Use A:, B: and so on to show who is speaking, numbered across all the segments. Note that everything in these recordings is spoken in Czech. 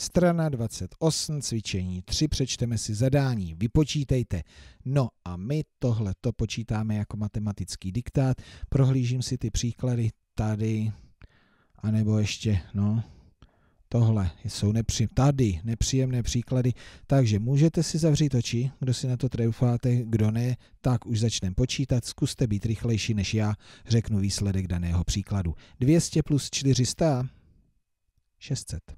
A: Strana 28, cvičení 3, přečteme si zadání, vypočítejte. No a my tohle to počítáme jako matematický diktát, prohlížím si ty příklady tady, anebo ještě, no, tohle jsou nepři, tady nepříjemné příklady, takže můžete si zavřít oči, kdo si na to trefáte, kdo ne, tak už začneme počítat, zkuste být rychlejší než já, řeknu výsledek daného příkladu. 200 plus 400, 600.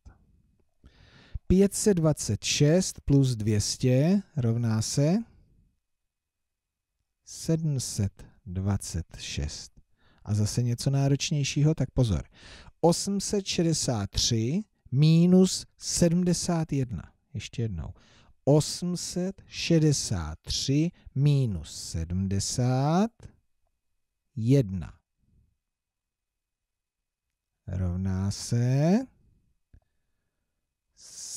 A: 526 plus 200 rovná se 726. A zase něco náročnějšího, tak pozor. 863 minus 71. Ještě jednou. 863 minus 71 rovná se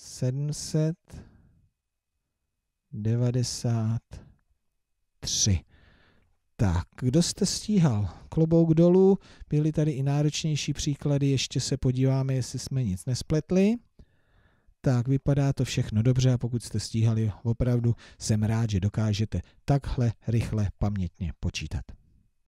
A: 793. Tak, kdo jste stíhal? Klobouk dolů, byly tady i náročnější příklady, ještě se podíváme, jestli jsme nic nespletli. Tak, vypadá to všechno dobře a pokud jste stíhali, opravdu jsem rád, že dokážete takhle rychle pamětně počítat.